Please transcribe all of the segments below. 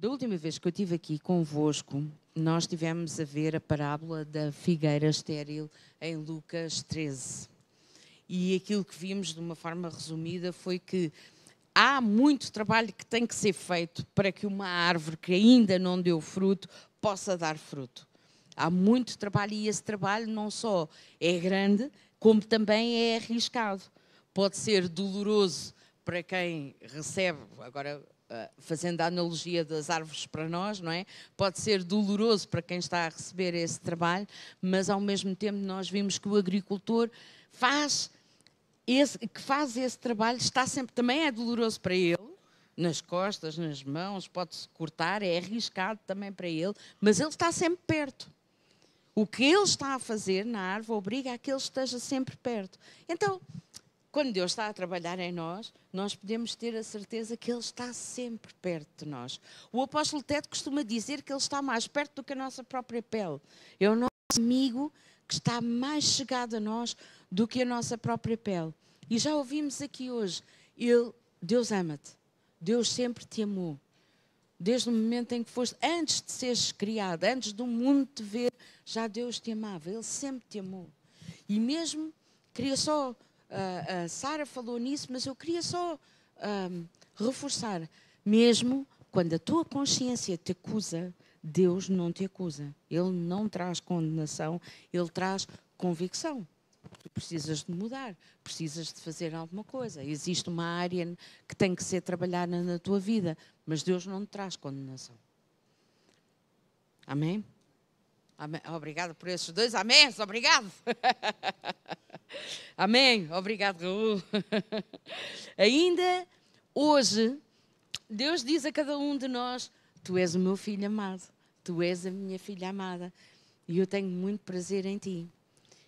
Da última vez que eu estive aqui convosco, nós estivemos a ver a parábola da figueira estéril em Lucas 13. E aquilo que vimos, de uma forma resumida, foi que há muito trabalho que tem que ser feito para que uma árvore que ainda não deu fruto possa dar fruto. Há muito trabalho e esse trabalho não só é grande, como também é arriscado. Pode ser doloroso para quem recebe, agora eh, fazendo a analogia das árvores para nós, não é? Pode ser doloroso para quem está a receber esse trabalho, mas ao mesmo tempo nós vimos que o agricultor faz esse, que faz esse trabalho está sempre também é doloroso para ele, nas costas, nas mãos, pode-se cortar, é arriscado também para ele, mas ele está sempre perto. O que ele está a fazer na árvore obriga a que ele esteja sempre perto. Então, quando Deus está a trabalhar em nós, nós podemos ter a certeza que Ele está sempre perto de nós. O apóstolo Ted costuma dizer que Ele está mais perto do que a nossa própria pele. É o nosso amigo que está mais chegado a nós do que a nossa própria pele. E já ouvimos aqui hoje, ele, Deus ama-te. Deus sempre te amou. Desde o momento em que foste, antes de seres criado, antes do mundo te ver, já Deus te amava. Ele sempre te amou. E mesmo, queria só a, ah, ah, Sara falou nisso, mas eu queria só um, reforçar. Mesmo quando a tua consciência te acusa, Deus não te acusa. Ele não traz condenação, ele traz convicção. Tu precisas de mudar, precisas de fazer alguma coisa. Existe uma área que tem que ser trabalhada na tua vida, mas Deus não te traz condenação. Amém? Obrigada Obrigado por esses dois. Amém? Obrigado. Amém. Obrigado, Raul. Ainda hoje, Deus diz a cada um de nós: Tu és o meu filho amado, tu és a minha filha amada, e eu tenho muito prazer em ti.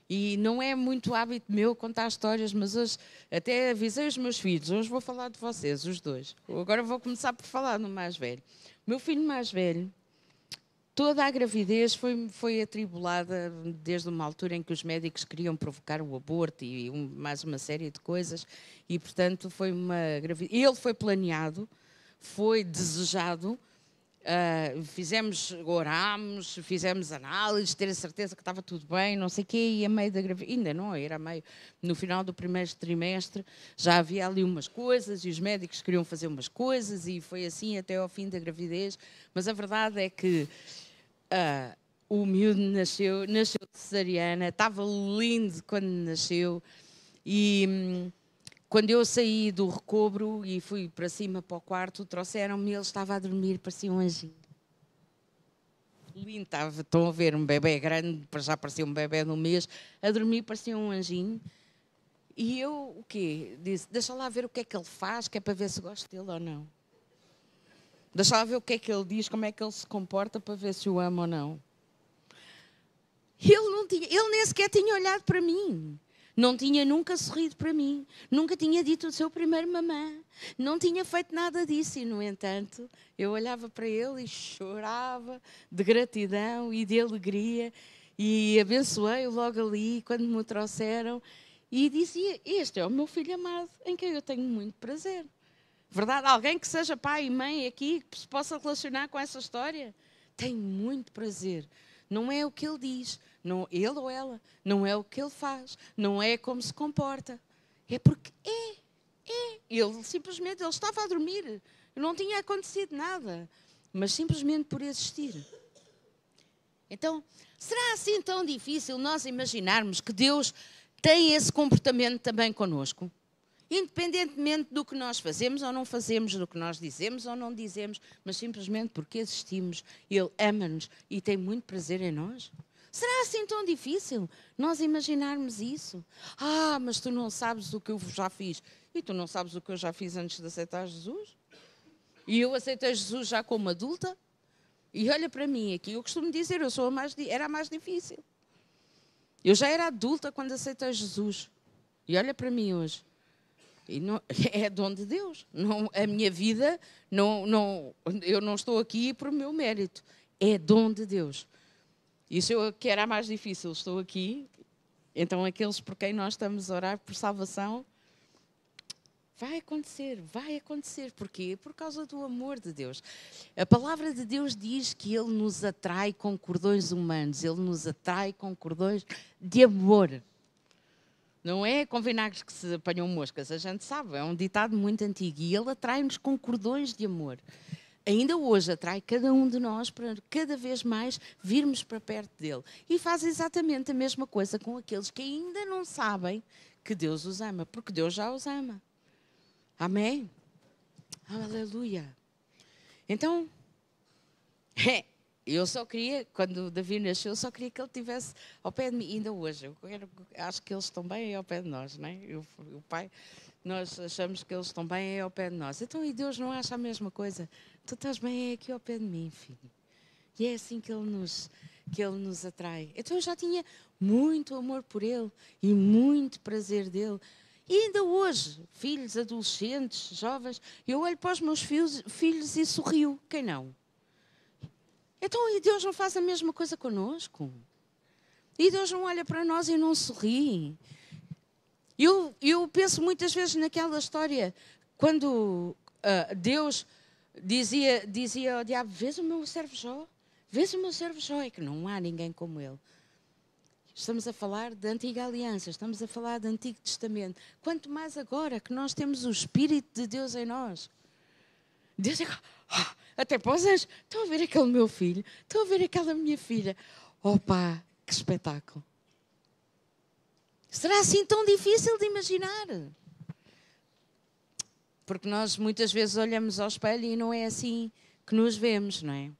E não é muito hábito meu contar histórias, mas hoje até avisei os meus filhos, hoje vou falar de vocês, os dois. Agora vou começar por falar no mais velho. meu filho mais velho Toda a gravidez foi, foi atribulada desde uma altura em que os médicos queriam provocar o aborto e um, mais uma série de coisas, e portanto foi uma gravidez. Ele foi planeado, foi desejado, Uh, fizemos, orámos, fizemos análises, ter a certeza que estava tudo bem, não sei o quê, e a meio da gravidez, ainda não, era a meio, no final do primeiro trimestre, já havia ali umas coisas, e os médicos queriam fazer umas coisas, e foi assim até ao fim da gravidez, mas a verdade é que uh, o miúdo nasceu, nasceu de cesariana, estava lindo quando nasceu, e... Hum, quando eu saí do recobro e fui para cima para o quarto, trouxeram-me, ele estava a dormir, parecia um anjinho. Lindo, estava, estão a ver, um bebê grande, já parecia um bebê no mês, a dormir parecia um anjinho. E eu, o quê? Disse, deixa lá ver o que é que ele faz, que é para ver se gosto dele ou não. Deixa lá ver o que é que ele diz, como é que ele se comporta, para ver se o amo ou não. Ele, não tinha, ele nem sequer tinha olhado para mim. Não tinha nunca sorrido para mim, nunca tinha dito o seu primeiro mamã, não tinha feito nada disso. E, no entanto, eu olhava para ele e chorava de gratidão e de alegria. E abençoei-o logo ali, quando me o trouxeram. E dizia: Este é o meu filho amado, em quem eu tenho muito prazer. Verdade? Alguém que seja pai e mãe aqui, que se possa relacionar com essa história? Tenho muito prazer. Não é o que ele diz, não, ele ou ela. Não é o que ele faz. Não é como se comporta. É porque é. É. Ele simplesmente ele estava a dormir. Não tinha acontecido nada. Mas simplesmente por existir. Então, será assim tão difícil nós imaginarmos que Deus tem esse comportamento também conosco? Independentemente do que nós fazemos ou não fazemos, do que nós dizemos ou não dizemos, mas simplesmente porque existimos, Ele ama-nos e tem muito prazer em nós? Será assim tão difícil nós imaginarmos isso? Ah, mas tu não sabes o que eu já fiz. E tu não sabes o que eu já fiz antes de aceitar Jesus? E eu aceitei Jesus já como adulta? E olha para mim aqui, eu costumo dizer, eu sou a mais, era a mais difícil. Eu já era adulta quando aceitei Jesus. E olha para mim hoje. Não, é dom de Deus. Não, a minha vida, não, não, eu não estou aqui por meu mérito. É dom de Deus. Isso eu, que era mais difícil, estou aqui. Então, aqueles por quem nós estamos a orar por salvação, vai acontecer, vai acontecer. Porquê? Por causa do amor de Deus. A palavra de Deus diz que Ele nos atrai com cordões humanos, Ele nos atrai com cordões de amor. Não é com vinagres que se apanham moscas, a gente sabe, é um ditado muito antigo. E ele atrai-nos com cordões de amor ainda hoje atrai cada um de nós para cada vez mais virmos para perto dele. E faz exatamente a mesma coisa com aqueles que ainda não sabem que Deus os ama, porque Deus já os ama. Amém? Aleluia. Então, é, eu só queria, quando o Davi nasceu, eu só queria que ele tivesse ao pé de mim, ainda hoje. Eu quero, acho que eles estão bem ao pé de nós, não é? Eu, o pai, nós achamos que eles estão bem ao pé de nós. Então, e Deus não acha a mesma coisa? Tu estás bem aqui ao pé de mim, filho. E é assim que ele nos, que ele nos atrai. Então, eu já tinha muito amor por ele e muito prazer dele. E ainda hoje, filhos, adolescentes, jovens, eu olho para os meus filhos, filhos e sorrio. Quem não? Então, e Deus não faz a mesma coisa conosco? E Deus não olha para nós e não sorri? Eu, eu penso muitas vezes naquela história, quando uh, Deus dizia, dizia ao diabo: Vês o meu servo Jó? Vês o meu servo Jó? É que não há ninguém como ele. Estamos a falar da antiga aliança, estamos a falar do Antigo Testamento. Quanto mais agora que nós temos o Espírito de Deus em nós. Deus é até para os anjos. Estão a ver aquele meu filho? Estão a ver aquela minha filha? Opa, que espetáculo! Será assim tão difícil de imaginar? Porque nós muitas vezes olhamos ao espelho e não é assim que nos vemos, não é?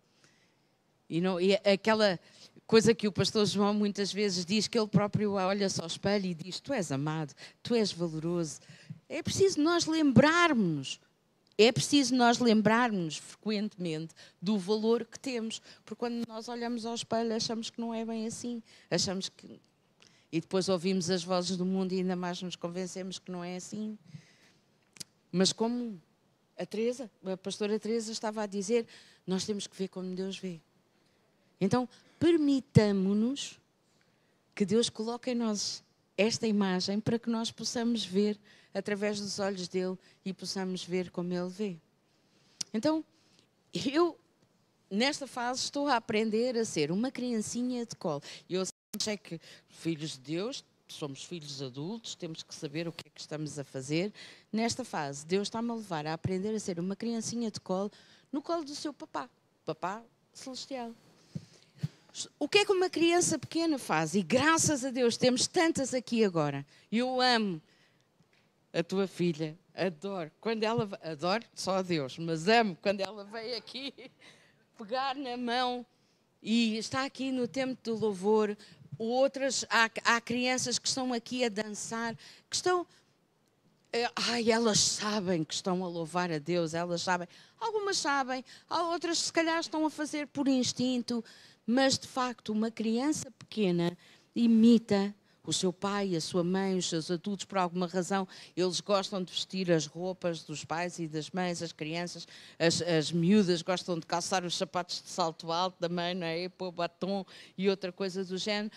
E, não, e aquela coisa que o pastor João muitas vezes diz, que ele próprio olha-se ao espelho e diz: Tu és amado, tu és valoroso. É preciso nós lembrarmos é preciso nós lembrarmos frequentemente do valor que temos, porque quando nós olhamos ao espelho achamos que não é bem assim, achamos que. E depois ouvimos as vozes do mundo e ainda mais nos convencemos que não é assim. Mas como a Teresa, a pastora Teresa estava a dizer, nós temos que ver como Deus vê. Então, permitamo-nos que Deus coloque em nós esta imagem para que nós possamos ver através dos olhos dele e possamos ver como ele vê. Então, eu nesta fase estou a aprender a ser uma criancinha de colo. Eu sei que filhos de Deus, somos filhos adultos, temos que saber o que é que estamos a fazer. Nesta fase, Deus está-me a levar a aprender a ser uma criancinha de colo no colo do seu papá, papá celestial. O que é que uma criança pequena faz? E graças a Deus temos tantas aqui agora. Eu amo a tua filha, adoro. Quando ela adoro só a Deus, mas amo quando ela veio aqui pegar na mão e está aqui no tempo do louvor. Outras há, há crianças que estão aqui a dançar, que estão eh, Ai, elas sabem que estão a louvar a Deus, elas sabem. Algumas sabem, outras se calhar estão a fazer por instinto, mas de facto, uma criança pequena imita o seu pai, a sua mãe, os seus adultos, por alguma razão, eles gostam de vestir as roupas dos pais e das mães, as crianças, as, as miúdas gostam de calçar os sapatos de salto alto da mãe, não é? pôr batom e outra coisa do género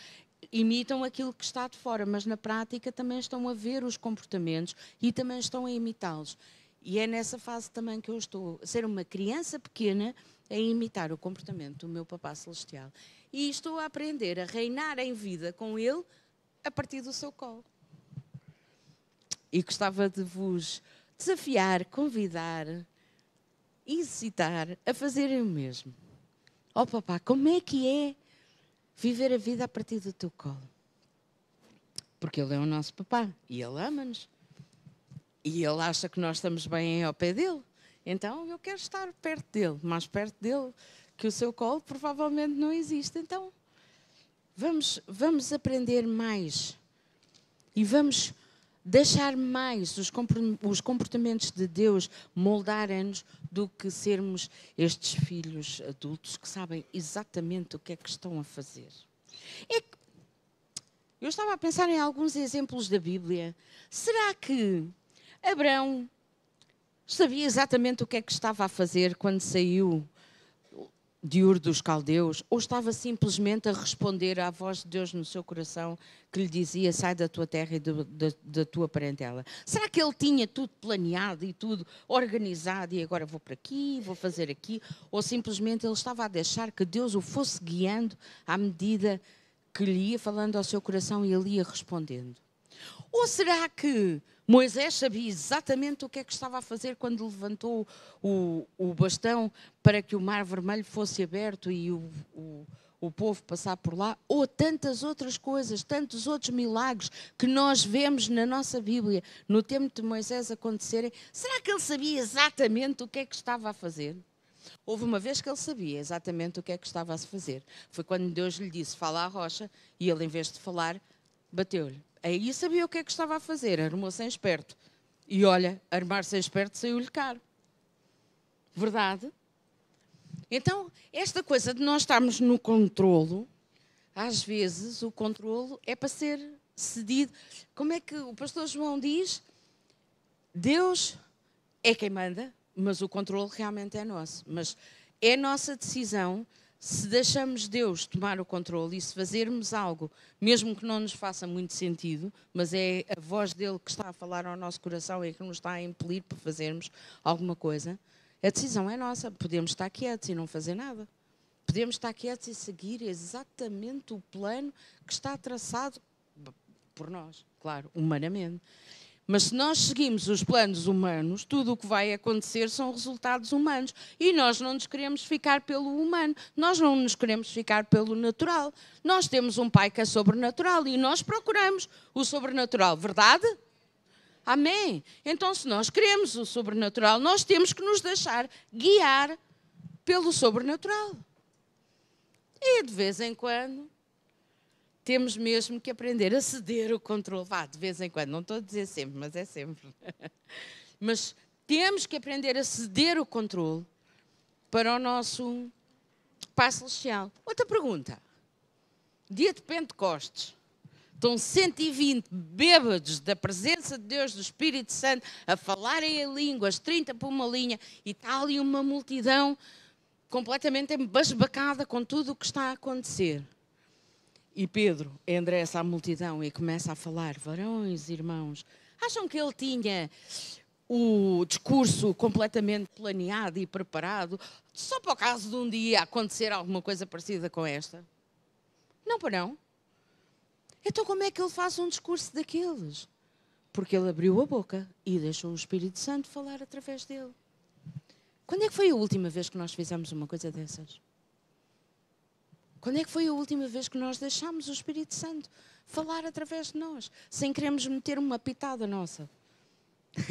imitam aquilo que está de fora, mas na prática também estão a ver os comportamentos e também estão a imitá-los. E é nessa fase também que eu estou, a ser uma criança pequena a é imitar o comportamento do meu papá celestial. E estou a aprender a reinar em vida com ele a partir do seu colo. E gostava de vos desafiar, convidar, incitar a fazerem o mesmo. Oh papá, como é que é viver a vida a partir do teu colo? Porque ele é o nosso papá e ele ama-nos. E ele acha que nós estamos bem ao pé dele. Então eu quero estar perto dele, mais perto dele que o seu colo provavelmente não existe. Então Vamos, vamos aprender mais e vamos deixar mais os comportamentos de Deus moldarem-nos do que sermos estes filhos adultos que sabem exatamente o que é que estão a fazer. É eu estava a pensar em alguns exemplos da Bíblia. Será que Abraão sabia exatamente o que é que estava a fazer quando saiu de Ur dos Caldeus, ou estava simplesmente a responder à voz de Deus no seu coração que lhe dizia: sai da tua terra e do, da, da, tua parentela? Será que ele tinha tudo planeado e tudo organizado e agora vou para aqui, vou fazer aqui? Ou simplesmente ele estava a deixar que Deus o fosse guiando à medida que lhe ia falando ao seu coração e ele ia respondendo? Ou será que Moisés sabia exatamente o que é que estava a fazer quando levantou o, o bastão para que o mar vermelho fosse aberto e o, o, o povo passar por lá, ou tantas outras coisas, tantos outros milagres que nós vemos na nossa Bíblia, no tempo de Moisés acontecerem. Será que ele sabia exatamente o que é que estava a fazer? Houve uma vez que ele sabia exatamente o que é que estava a fazer. Foi quando Deus lhe disse: Fala à rocha, e ele, em vez de falar, bateu-lhe. É aí sabia o que é que estava a fazer, armou-se esperto. E olha, armar-se esperto saiu-lhe caro. Verdade? Então, esta coisa de nós estarmos no controlo, às vezes o controlo é para ser cedido. Como é que o pastor João diz? Deus é quem manda, mas o controlo realmente é nosso. Mas é nossa decisão se deixamos Deus tomar o controle e se fazermos algo, mesmo que não nos faça muito sentido, mas é a voz dele que está a falar ao nosso coração e que nos está a impelir para fazermos alguma coisa, a decisão é nossa. Podemos estar quietos e não fazer nada. Podemos estar quietos e seguir exatamente o plano que está traçado por nós, claro, humanamente. Mas se nós seguimos os planos humanos, tudo o que vai acontecer são resultados humanos. E nós não nos queremos ficar pelo humano, nós não nos queremos ficar pelo natural. Nós temos um pai que é sobrenatural e nós procuramos o sobrenatural, verdade? Amém? Então, se nós queremos o sobrenatural, nós temos que nos deixar guiar pelo sobrenatural. E de vez em quando temos mesmo que aprender a ceder o controle. Vá, de vez em quando, não estou a dizer sempre, mas é sempre. mas temos que aprender a ceder o controle para o nosso Pai Celestial. Outra pergunta. Dia de Pentecostes. Estão 120 bêbados da presença de Deus, do Espírito Santo, a falarem em línguas, 30 por uma linha, e está ali uma multidão completamente embasbacada com tudo o que está a acontecer. E Pedro endereça a multidão e começa a falar: varões, irmãos, acham que ele tinha o discurso completamente planeado e preparado só para o caso de um dia acontecer alguma coisa parecida com esta? Não, por não. Então, como é que ele faz um discurso daqueles? Porque ele abriu a boca e deixou o Espírito Santo falar através dele. Quando é que foi a última vez que nós fizemos uma coisa dessas? Quando é que foi a última vez que nós deixámos o Espírito Santo falar através de nós, sem queremos meter uma pitada nossa?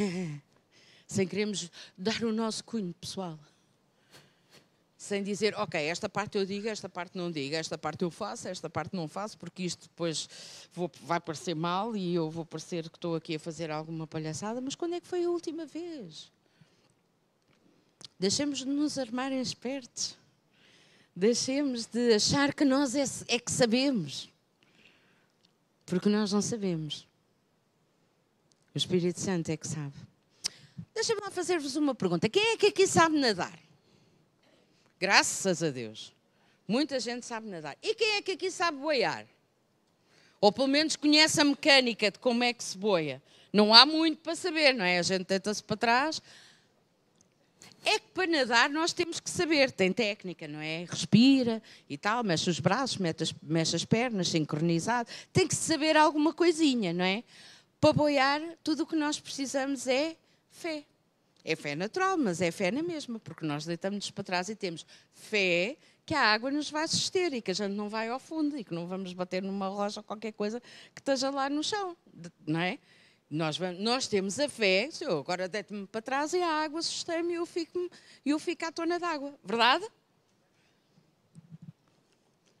sem queremos dar o nosso cunho pessoal. Sem dizer, ok, esta parte eu digo, esta parte não digo, esta parte eu faço, esta parte não faço, porque isto depois vou, vai parecer mal e eu vou parecer que estou aqui a fazer alguma palhaçada, mas quando é que foi a última vez? Deixemos de nos armar em espertos. Deixemos de achar que nós é, é que sabemos, porque nós não sabemos. O Espírito Santo é que sabe. Deixa-me lá fazer-vos uma pergunta: quem é que aqui sabe nadar? Graças a Deus. Muita gente sabe nadar. E quem é que aqui sabe boiar? Ou pelo menos conhece a mecânica de como é que se boia. Não há muito para saber, não é? A gente deita-se para trás, é que para nadar nós temos que saber, tem técnica, não é? Respira e tal, mexe os braços, mexe as, mexe as pernas, sincronizado. Tem que saber alguma coisinha, não é? Para boiar, tudo o que nós precisamos é fé. É fé natural, mas é fé na mesma, porque nós deitamos-nos para trás e temos fé que a água nos vai suster e que a gente não vai ao fundo e que não vamos bater numa rocha ou qualquer coisa que esteja lá no chão, não é? Nós, vamos, nós temos a fé, senhor, agora deite-me para trás e a água sustém-me e eu fico, eu fico à tona d'água, verdade?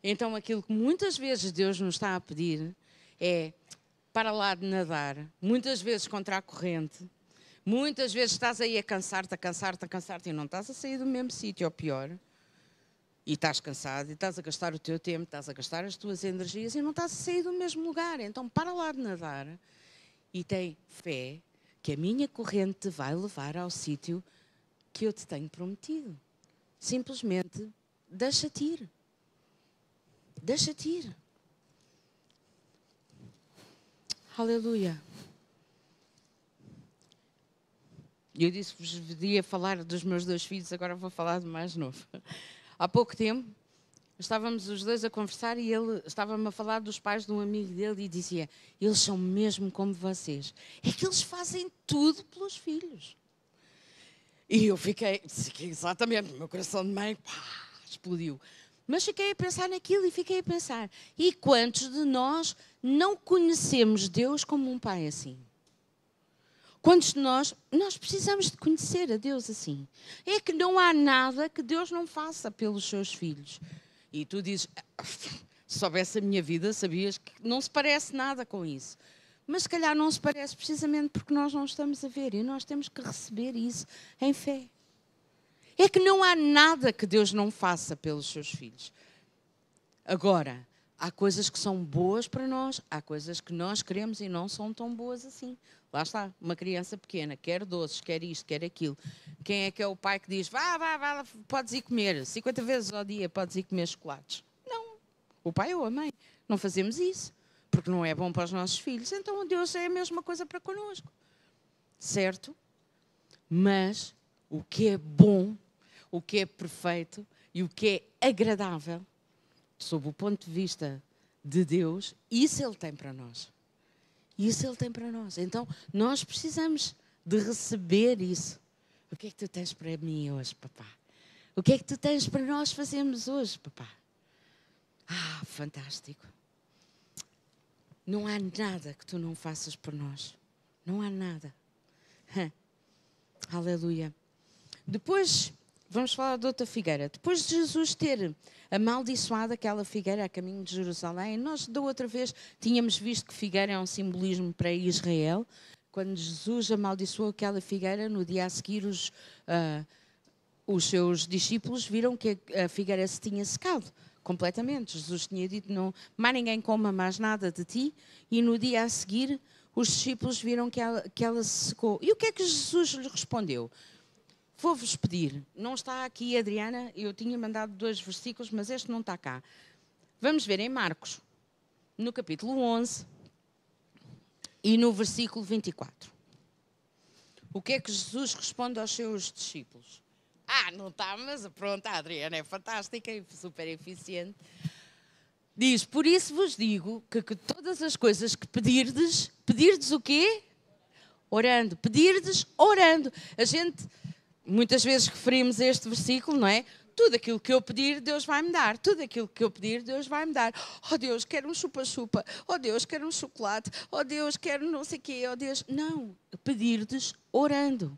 Então aquilo que muitas vezes Deus nos está a pedir é para lá de nadar, muitas vezes contra a corrente, muitas vezes estás aí a cansar-te, a cansar-te, a cansar-te e não estás a sair do mesmo sítio, ou pior, e estás cansado e estás a gastar o teu tempo, estás a gastar as tuas energias e não estás a sair do mesmo lugar. Então para lá de nadar e tem fé que a minha corrente te vai levar ao sítio que eu te tenho prometido. Simplesmente deixa-te ir. Deixa-te ir. Aleluia. Eu disse que vos devia falar dos meus dois filhos, agora vou falar de mais novo. Há pouco tempo, Estávamos os dois a conversar e ele estava-me a falar dos pais de um amigo dele e dizia: Eles são mesmo como vocês. É que eles fazem tudo pelos filhos. E eu fiquei, fiquei exatamente, meu coração de mãe pá, explodiu. Mas fiquei a pensar naquilo e fiquei a pensar: e quantos de nós não conhecemos Deus como um pai assim? Quantos de nós, nós precisamos de conhecer a Deus assim? É que não há nada que Deus não faça pelos seus filhos. E tu dizes, ah, se soubesse a minha vida, sabias que não se parece nada com isso. Mas se calhar não se parece precisamente porque nós não estamos a ver e nós temos que receber isso em fé. É que não há nada que Deus não faça pelos seus filhos. Agora, há coisas que são boas para nós, há coisas que nós queremos e não são tão boas assim. Lá está, uma criança pequena, quer doces, quer isto, quer aquilo. Quem é que é o pai que diz, vá, vá, vá, podes ir comer 50 vezes ao dia, podes ir comer chocolates? Não, o pai ou a mãe. Não fazemos isso, porque não é bom para os nossos filhos. Então Deus é a mesma coisa para connosco, certo? Mas o que é bom, o que é perfeito e o que é agradável sob o ponto de vista de Deus, isso Ele tem para nós. Isso Ele tem para nós. Então, nós precisamos de receber isso. O que é que tu tens para mim hoje, papá? O que é que tu tens para nós fazermos hoje, papá? Ah, fantástico. Não há nada que tu não faças por nós. Não há nada. Aleluia. Depois vamos falar de outra figueira. Depois de Jesus ter amaldiçoado aquela figueira a caminho de Jerusalém, nós da outra vez tínhamos visto que figueira é um simbolismo para Israel. Quando Jesus amaldiçoou aquela figueira, no dia a seguir os, uh, os seus discípulos viram que a figueira se tinha secado completamente. Jesus tinha dito: não, mais ninguém coma mais nada de ti. E no dia a seguir, os discípulos viram que ela, que ela se secou. E o que é que Jesus lhe respondeu? Vou-vos pedir, não está aqui Adriana, eu tinha mandado dois versículos, mas este não está cá. Vamos ver em Marcos, no capítulo 11 e no versículo 24. O que é que Jesus responde aos seus discípulos? Ah, não está, mas pronto, a Adriana é fantástica e super eficiente. Diz: Por isso vos digo que, que todas as coisas que pedirdes, pedirdes o quê? Orando. Pedirdes orando. A gente muitas vezes referimos a este versículo, não é? Tudo aquilo que eu pedir, Deus vai me dar. Tudo aquilo que eu pedir, Deus vai me dar. Oh Deus, quero um chupa-chupa. Oh Deus, quero um chocolate. Oh Deus, quero não sei o quê. Oh Deus. Não. Pedir-lhes orando.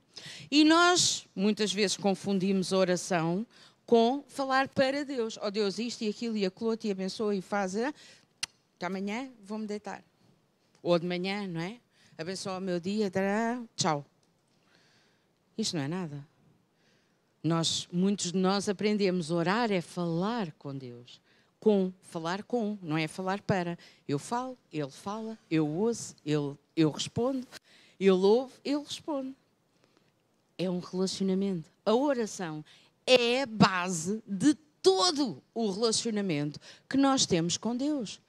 E nós, muitas vezes, confundimos oração com falar para Deus. Oh Deus, isto e aquilo e aquilo te abençoa e faz. Até amanhã vou-me deitar. Ou de manhã, não é? Abençoa o meu dia. Tchau. Isto não é nada. Nós, muitos de nós aprendemos orar é falar com Deus. Com, falar com, não é falar para. Eu falo, ele fala, eu ouço, ele, eu respondo, ele ouve, ele responde. É um relacionamento. A oração é a base de todo o relacionamento que nós temos com Deus.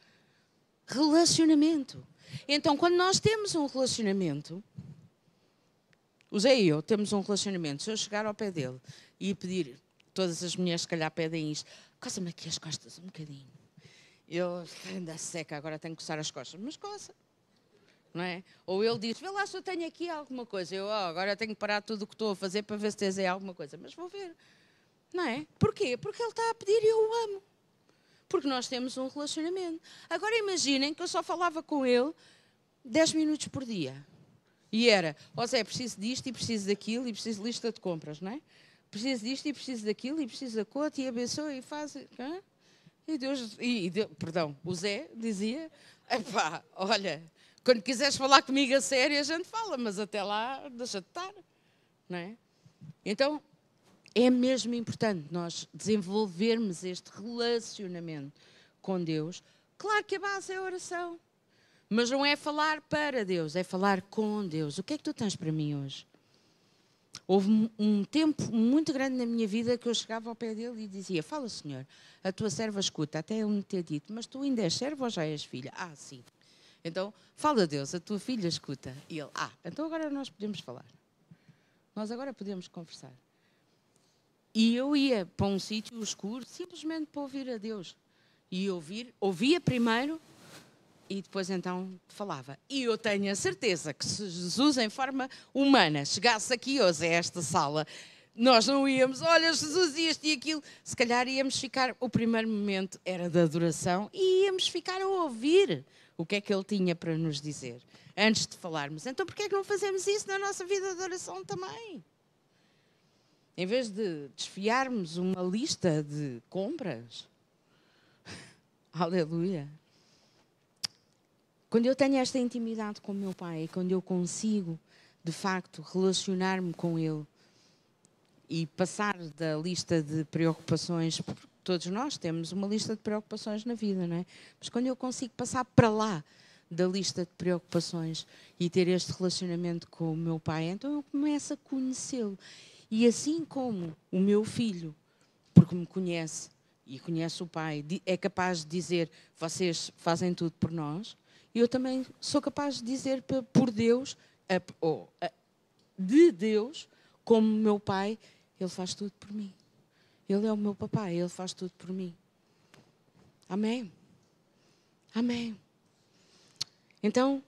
Relacionamento. Então, quando nós temos um relacionamento, usei eu, temos um relacionamento, se eu chegar ao pé dele e pedir, todas as mulheres se calhar pedem isto, coça-me aqui as costas um bocadinho. Eu ainda seca, agora tenho que coçar as costas, mas coça. Não é? Ou ele diz, vê lá se eu tenho aqui alguma coisa. Eu, oh, agora tenho que parar tudo o que estou a fazer para ver se tens aí alguma coisa. Mas vou ver. Não é? Porquê? Porque ele está a pedir e eu o amo. Porque nós temos um relacionamento. Agora imaginem que eu só falava com ele 10 minutos por dia. E era, ó Zé, preciso disto e preciso daquilo e preciso de lista de compras, não é? Preciso disto e preciso daquilo e preciso da cota e abençoa e faz. Hã? E Deus, e, Deus, perdão, o Zé dizia: pá, olha, quando quiseres falar comigo a sério, a gente fala, mas até lá deixa de estar, não é? Então, é mesmo importante nós desenvolvermos este relacionamento com Deus. Claro que a base é a oração. Mas não é falar para Deus, é falar com Deus. O que é que tu tens para mim hoje? Houve um tempo muito grande na minha vida que eu chegava ao pé dele e dizia: Fala, Senhor, a tua serva escuta. Até ele me ter dito: Mas tu ainda és serva ou já és filha? Ah, sim. Então, fala a Deus, a tua filha escuta. E ele: Ah, então agora nós podemos falar. Nós agora podemos conversar. E eu ia para um sítio escuro simplesmente para ouvir a Deus. E ouvir, ouvia primeiro e depois então falava. E eu tenho a certeza que se Jesus, em forma humana, chegasse aqui hoje a esta sala, nós não íamos, olha Jesus, isto e aquilo. Se calhar íamos ficar, o primeiro momento era da adoração e íamos ficar a ouvir o que é que ele tinha para nos dizer antes de falarmos. Então, porquê é que não fazemos isso na nossa vida de adoração também? Em vez de desfiarmos uma lista de compras, aleluia. Quando eu tenho esta intimidade com meu pai, é quando eu consigo, de facto, relacionar-me com ele e passar da lista de preocupações, porque todos nós temos uma lista de preocupações na vida, não é? Mas quando eu consigo passar para lá da lista de preocupações e ter este relacionamento com o meu pai, então eu começo a conhecê-lo. E assim como o meu filho, porque me conhece e conhece o pai, é capaz de dizer: vocês fazem tudo por nós, eu também sou capaz de dizer por Deus, ou de Deus, como meu pai, ele faz tudo por mim. Ele é o meu papai, ele faz tudo por mim. Amém? Amém. Então,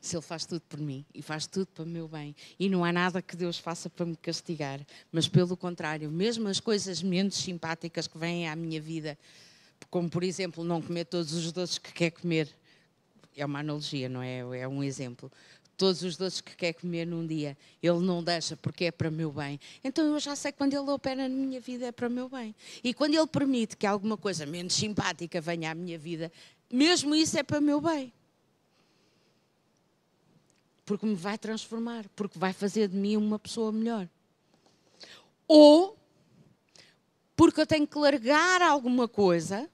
se Ele faz tudo por mim e faz tudo para o meu bem, e não há nada que Deus faça para me castigar, mas pelo contrário, mesmo as coisas menos simpáticas que vêm à minha vida, como por exemplo não comer todos os doces que quer comer. É uma analogia, não é? É um exemplo. Todos os doces que quer comer num dia, ele não deixa porque é para o meu bem. Então eu já sei que quando ele opera na minha vida é para o meu bem. E quando ele permite que alguma coisa menos simpática venha à minha vida, mesmo isso é para o meu bem. Porque me vai transformar, porque vai fazer de mim uma pessoa melhor. Ou porque eu tenho que largar alguma coisa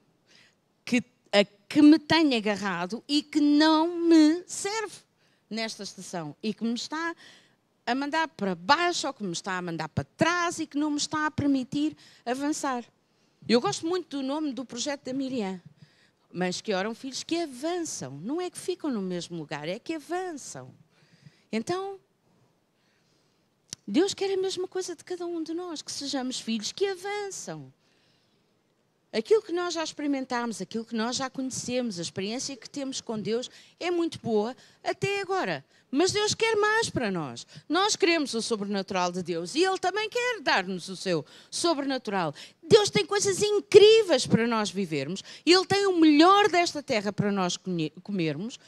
que me tenha agarrado e que não me serve nesta estação e que me está a mandar para baixo ou que me está a mandar para trás e que não me está a permitir avançar. Eu gosto muito do nome do projeto da Miriam, mas que oram filhos que avançam, não é que ficam no mesmo lugar, é que avançam. Então, Deus quer a mesma coisa de cada um de nós, que sejamos filhos que avançam Aquilo que nós já experimentámos, aquilo que nós já conhecemos, a experiência que temos com Deus é muito boa até agora. Mas Deus quer mais para nós. Nós queremos o sobrenatural de Deus e Ele também quer dar-nos o seu sobrenatural. Deus tem coisas incríveis para nós vivermos. Ele tem o melhor desta terra para nós comermos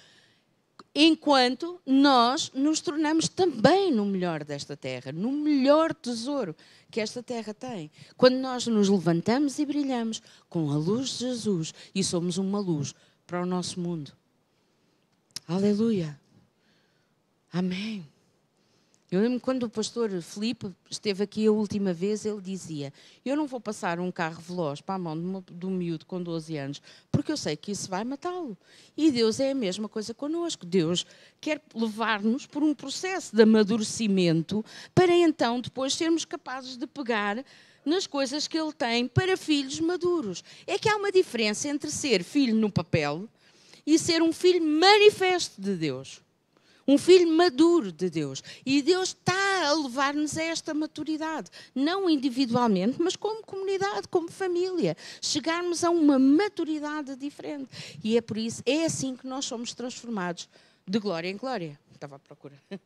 enquanto nós nos tornamos também no melhor desta terra, no melhor tesouro que esta terra tem. Quando nós nos levantamos e brilhamos com a luz de Jesus e somos uma luz para o nosso mundo. Aleluia. Amém. Eu lembro quando o pastor Felipe esteve aqui a última vez, ele dizia: Eu não vou passar um carro veloz para a mão de, uma, de um miúdo com 12 anos, porque eu sei que isso vai matá-lo. E Deus é a mesma coisa connosco. Deus quer levar-nos por um processo de amadurecimento para então depois sermos capazes de pegar nas coisas que Ele tem para filhos maduros. É que há uma diferença entre ser filho no papel e ser um filho manifesto de Deus. Um filho maduro de Deus. E Deus está a levar-nos a esta maturidade, não individualmente, mas como comunidade, como família. Chegarmos a uma maturidade diferente. E é por isso, é assim que nós somos transformados de glória em glória. Estava à procura.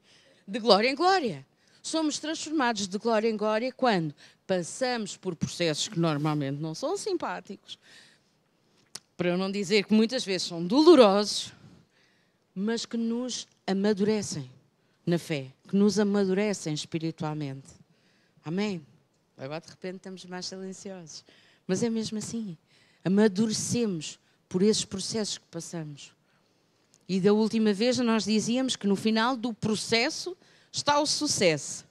De glória em glória. Somos transformados de glória em glória quando passamos por processos que normalmente não são simpáticos, para não dizer que muitas vezes são dolorosos, mas que nos amadurecem na fé, que nos amadurecem espiritualmente. Amém? Agora de repente estamos mais silenciosos. Mas é mesmo assim. Amadurecemos por esses processos que passamos. E da última vez nós dizíamos que no final do processo está o sucesso.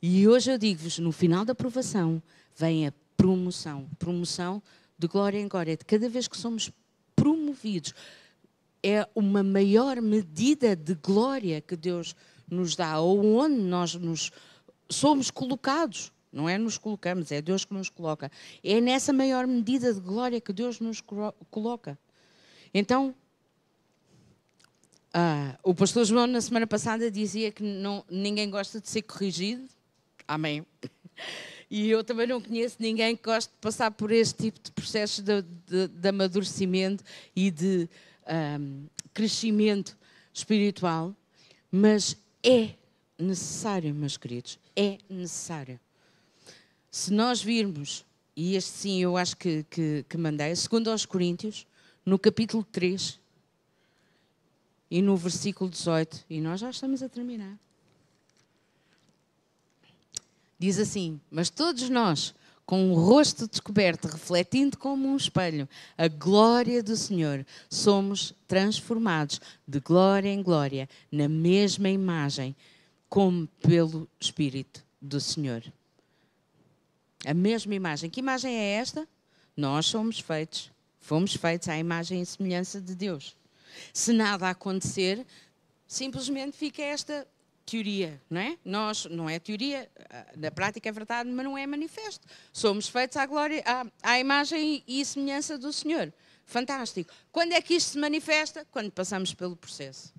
E hoje eu digo-vos: no final da aprovação vem a promoção promoção de glória em glória, de cada vez que somos promovidos é uma maior medida de glória que Deus nos dá, ou onde nós nos somos colocados. Não é nos colocamos, é Deus que nos coloca. É nessa maior medida de glória que Deus nos coloca. Então, ah, o pastor João, na semana passada, dizia que não, ninguém gosta de ser corrigido. Amém. E eu também não conheço ninguém que goste de passar por este tipo de processos de, de, de amadurecimento e de um, crescimento espiritual, mas é necessário, meus queridos, é necessário. Se nós virmos, e este sim eu acho que, que, que mandei, segundo aos Coríntios, no capítulo 3 e no versículo 18, e nós já estamos a terminar. Diz assim: Mas todos nós com o rosto descoberto, refletindo como um espelho a glória do Senhor, somos transformados de glória em glória, na mesma imagem, como pelo Espírito do Senhor. A mesma imagem. Que imagem é esta? Nós somos feitos, fomos feitos à imagem e semelhança de Deus. Se nada acontecer, simplesmente fica esta teoria, não é? Nós, não é teoria, ah, na prática é verdade, mas não é manifesto. Somos feitos à, glória, à, à imagem e semelhança do Senhor. Fantástico. Quando é que isto se manifesta? Quando passamos pelo processo.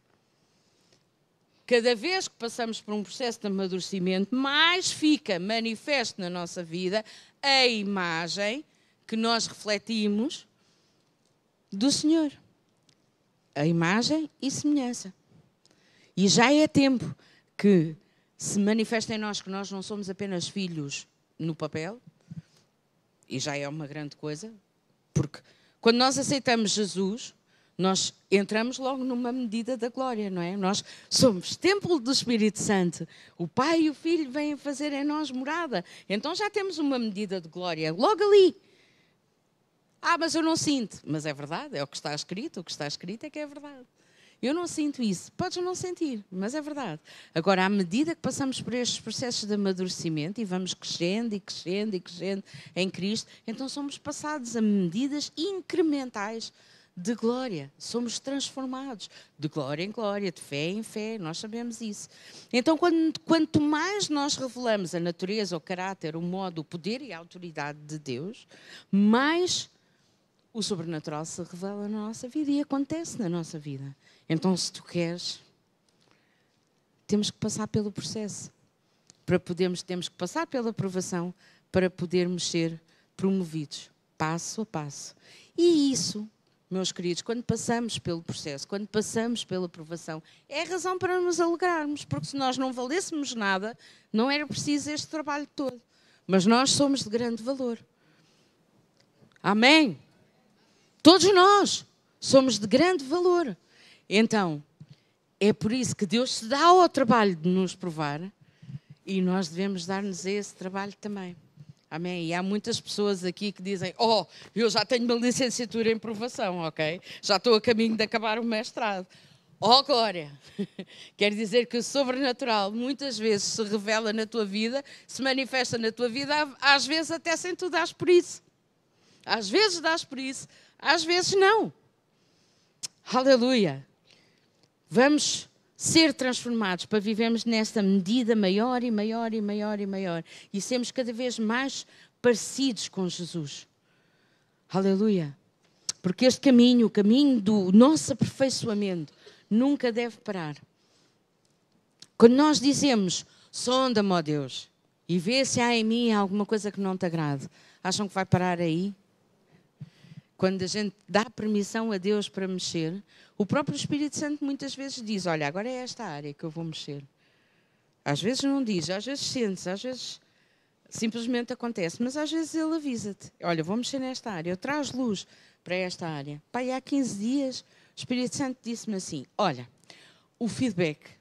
Cada vez que passamos por um processo de amadurecimento, mais fica manifesto na nossa vida a imagem que nós refletimos do Senhor. A imagem e semelhança. E já é tempo que se manifesta em nós que nós não somos apenas filhos no papel, e já é uma grande coisa, porque quando nós aceitamos Jesus, nós entramos logo numa medida da glória, não é? Nós somos templo do Espírito Santo. O Pai e o Filho vêm fazer em nós morada. Então já temos uma medida de glória logo ali. Ah, mas eu não sinto. Mas é verdade, é o que está escrito. O que está escrito é que é verdade. Eu não sinto isso. Podes não sentir, mas é verdade. Agora, à medida que passamos por estes processos de amadurecimento e vamos crescendo e crescendo e crescendo em Cristo, então somos passados a medidas incrementais de glória. Somos transformados de glória em glória, de fé em fé, nós sabemos isso. Então, quando, quanto mais nós revelamos a natureza, o caráter, o modo, o poder e a autoridade de Deus, mais o sobrenatural se revela na nossa vida e acontece na nossa vida. Então, se tu queres, temos que passar pelo processo. Para podermos, temos que passar pela aprovação para podermos ser promovidos, passo a passo. E isso, meus queridos, quando passamos pelo processo, quando passamos pela aprovação, é razão para nos alegrarmos, porque se nós não valêssemos nada, não era preciso este trabalho todo. Mas nós somos de grande valor. Amém? Todos nós somos de grande valor. Então, é por isso que Deus se dá ao trabalho de nos provar e nós devemos dar-nos esse trabalho também. Amém? E há muitas pessoas aqui que dizem: Oh, eu já tenho uma licenciatura em provação, ok? Já estou a caminho de acabar o mestrado. Oh, glória! Quer dizer que o sobrenatural muitas vezes se revela na tua vida, se manifesta na tua vida, às vezes até sem tu dás por isso. Às vezes dás por isso, às vezes não. Aleluia! Vamos ser transformados para vivermos nesta medida maior e maior e maior e maior e sermos cada vez mais parecidos com Jesus. Aleluia. Porque este caminho, o caminho do nosso aperfeiçoamento, nunca deve parar. Quando nós dizemos, sonda-me, ó Deus, e vê se há em mim alguma coisa que não te agrade, acham que vai parar aí? quando a gente dá permissão a Deus para mexer, o próprio Espírito Santo muitas vezes diz: Olha, agora é esta área que eu vou mexer. Às vezes não diz, às vezes sentes, às vezes simplesmente acontece, mas às vezes ele avisa-te: Olha, vou mexer nesta área, eu traz luz para esta área. Pai, há 15 dias o Espírito Santo disse-me assim: Olha, o feedback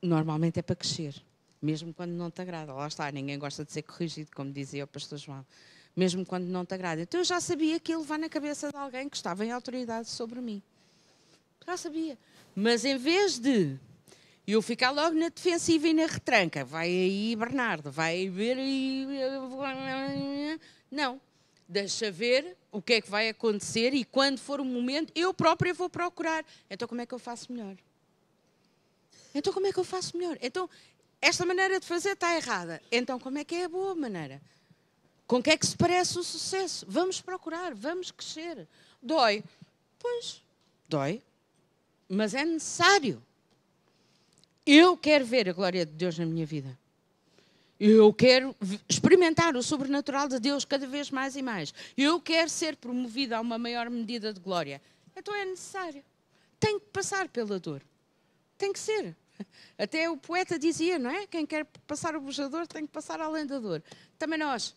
normalmente é para crescer, mesmo quando não te agrada. Lá está, ninguém gosta de ser corrigido, como dizia o pastor João mesmo quando não te agrada. Então eu já sabia que ia levar na cabeça de alguém que estava em autoridade sobre mim. Já sabia. Mas em vez de eu ficar logo na defensiva e na retranca, vai aí Bernardo, vai ver e. Não. Deixa ver o que é que vai acontecer e quando for o momento, eu própria vou procurar. Então como é que eu faço melhor? Então como é que eu faço melhor? Então esta maneira de fazer está errada. Então como é que é a boa maneira? Com que é que se parece o sucesso? Vamos procurar, vamos crescer. Dói. Pois, dói. Mas é necessário. Eu quero ver a glória de Deus na minha vida. Eu quero experimentar o sobrenatural de Deus cada vez mais e mais. Eu quero ser promovida a uma maior medida de glória. Então é necessário. Tem que passar pela dor. Tem que ser. Até o poeta dizia, não é? Quem quer passar o bujador tem que passar além da dor. Também nós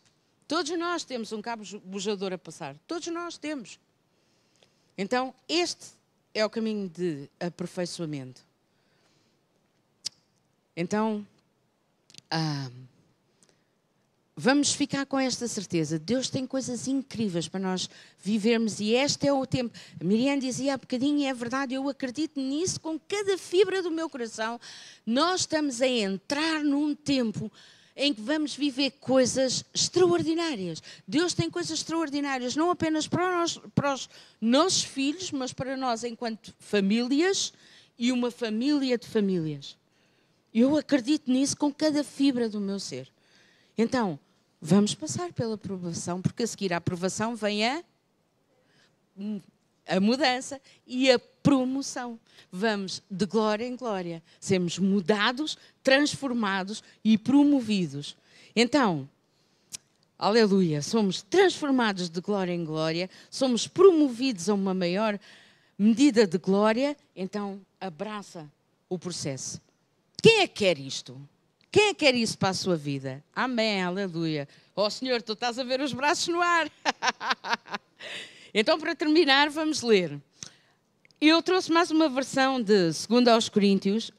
Todos nós temos um cabo bujador a passar. Todos nós temos. Então, este é o caminho de aperfeiçoamento. Então, ah, vamos ficar com esta certeza. Deus tem coisas incríveis para nós vivermos e este é o tempo. A Miriam dizia há bocadinho, e é verdade, eu acredito nisso com cada fibra do meu coração. Nós estamos a entrar num tempo em que vamos viver coisas extraordinárias. Deus tem coisas extraordinárias, não apenas para, nós, para os nossos filhos, mas para nós enquanto famílias e uma família de famílias. Eu acredito nisso com cada fibra do meu ser. Então, vamos passar pela aprovação, porque a seguir à aprovação vem a, a mudança e a promoção. Vamos de glória em glória, sermos mudados, transformados e promovidos. Então, aleluia, somos transformados de glória em glória, somos promovidos a uma maior medida de glória, então abraça o processo. Quem é que quer isto? Quem é que quer isso para a sua vida? Amém, aleluia. Oh Senhor, tu estás a ver os braços no ar. então, para terminar, vamos ler eu trouxe mais uma versão de 2 aos Coríntios,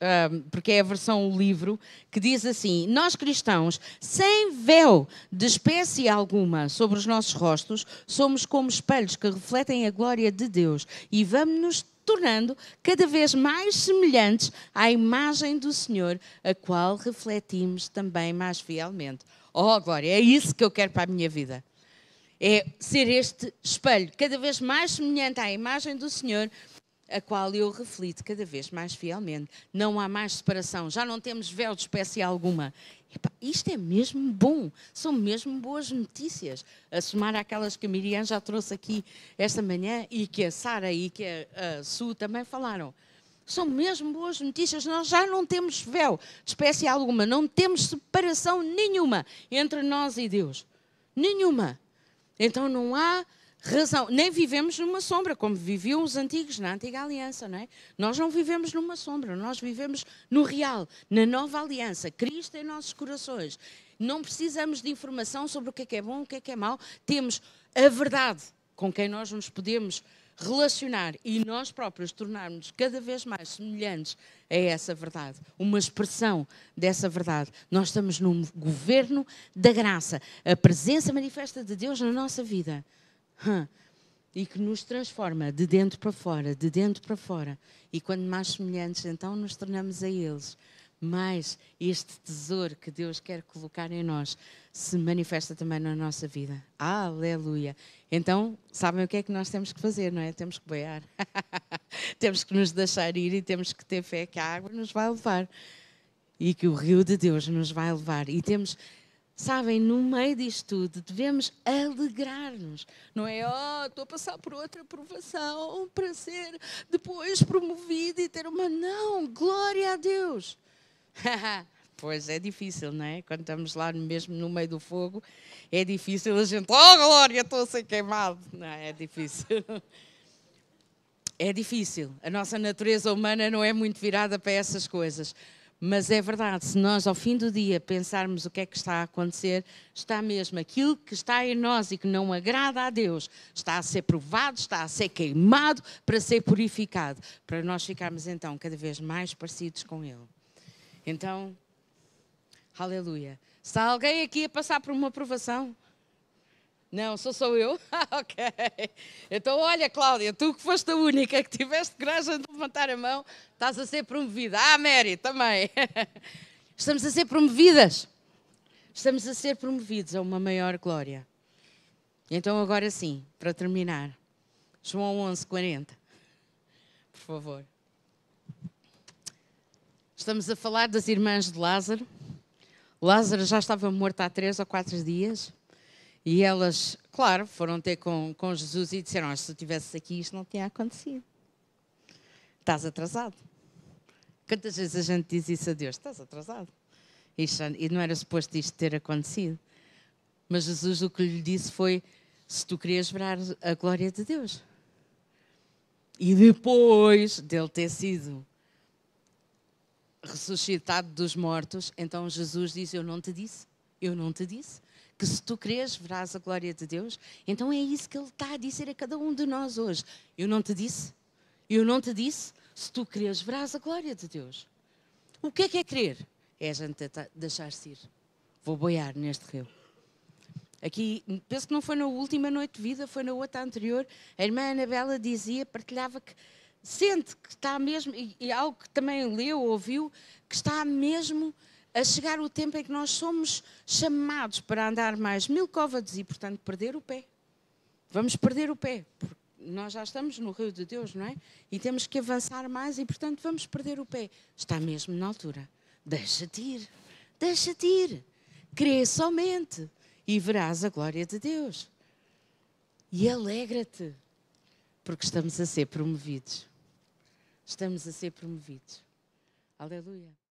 porque é a versão livro, que diz assim: Nós cristãos, sem véu de espécie alguma sobre os nossos rostos, somos como espelhos que refletem a glória de Deus e vamos-nos tornando cada vez mais semelhantes à imagem do Senhor, a qual refletimos também mais fielmente. Oh, glória, é isso que eu quero para a minha vida é ser este espelho, cada vez mais semelhante à imagem do Senhor, a qual eu reflito cada vez mais fielmente. Não há mais separação, já não temos véu de espécie alguma. isto é mesmo bom, são mesmo boas notícias, a somar aquelas que a Miriam já trouxe aqui esta manhã e que a Sara e que a, a Su também falaram. São mesmo boas notícias, nós já não temos véu de espécie alguma, não temos separação nenhuma entre nós e Deus. Nenhuma. Então não há razão. Nem vivemos numa sombra, como viviam os antigos na antiga aliança, não é? Nós não vivemos numa sombra, nós vivemos no real, na nova aliança. Cristo em nossos corações. Não precisamos de informação sobre o que é que é bom, o que é que é mau. Temos a verdade com quem nós nos podemos relacionar e nós próprios tornarmos cada vez mais semelhantes a essa verdade, uma expressão dessa verdade. Nós estamos num governo da graça, a presença manifesta de Deus na nossa vida e que nos transforma de dentro para fora, de dentro para fora. E quando mais semelhantes, então nos tornamos a eles. Mais este tesouro que Deus quer colocar em nós se manifesta também na nossa vida. Aleluia! Então, sabem o que é que nós temos que fazer, não é? Temos que boiar, temos que nos deixar ir e temos que ter fé que a água nos vai levar e que o rio de Deus nos vai levar. E temos Sabem, no meio disto tudo, devemos alegrar-nos. Não é, oh, estou a passar por outra provação para ser depois promovido e ter uma. Não, glória a Deus! pois é difícil, não é? Quando estamos lá mesmo no meio do fogo, é difícil a gente. Oh, glória, estou a ser queimado! Não, é difícil. é difícil. A nossa natureza humana não é muito virada para essas coisas. Mas é verdade, se nós ao fim do dia pensarmos o que é que está a acontecer, está mesmo aquilo que está em nós e que não agrada a Deus, está a ser provado, está a ser queimado para ser purificado, para nós ficarmos então cada vez mais parecidos com Ele. Então, aleluia. Está alguém aqui a passar por uma provação? Não, só sou eu? Ah, ok. Então, olha, Cláudia, tu que foste a única que tiveste coragem de levantar a mão, estás a ser promovida. Ah, Mary, também. Estamos a ser promovidas. Estamos a ser promovidos a uma maior glória. Então, agora sim, para terminar, João 11, 40. Por favor. Estamos a falar das irmãs de Lázaro. Lázaro já estava morto há três ou quatro dias e elas, claro, foram ter com, com Jesus e disseram: Se tu estivesse aqui, isto não tinha acontecido. Estás atrasado. Quantas vezes a gente diz isso a Deus? Estás atrasado. e não era suposto isto ter acontecido. Mas Jesus o que lhe disse foi: Se tu querias ver a glória de Deus. E depois dele ter sido ressuscitado dos mortos, então Jesus diz: Eu não te disse, eu não te disse que se tu crês, verás a glória de Deus. Então é isso que Ele está a dizer a cada um de nós hoje. Eu não te disse? Eu não te disse? Se tu crês, verás a glória de Deus. O que é que é crer? É a gente deixar-se ir. Vou boiar neste rio. Aqui, penso que não foi na última noite de vida, foi na outra anterior. A irmã Anabela dizia, partilhava que sente que está mesmo, e algo que também leu, ouviu, que está mesmo a chegar o tempo em que nós somos chamados para andar mais mil covados e, portanto, perder o pé. Vamos perder o pé, porque nós já estamos no rio de Deus, não é? E temos que avançar mais e, portanto, vamos perder o pé. Está mesmo na altura. Deixa-te ir, deixa-te ir. Crê somente e verás a glória de Deus. E alegra-te, porque estamos a ser promovidos. Estamos a ser promovidos. Aleluia.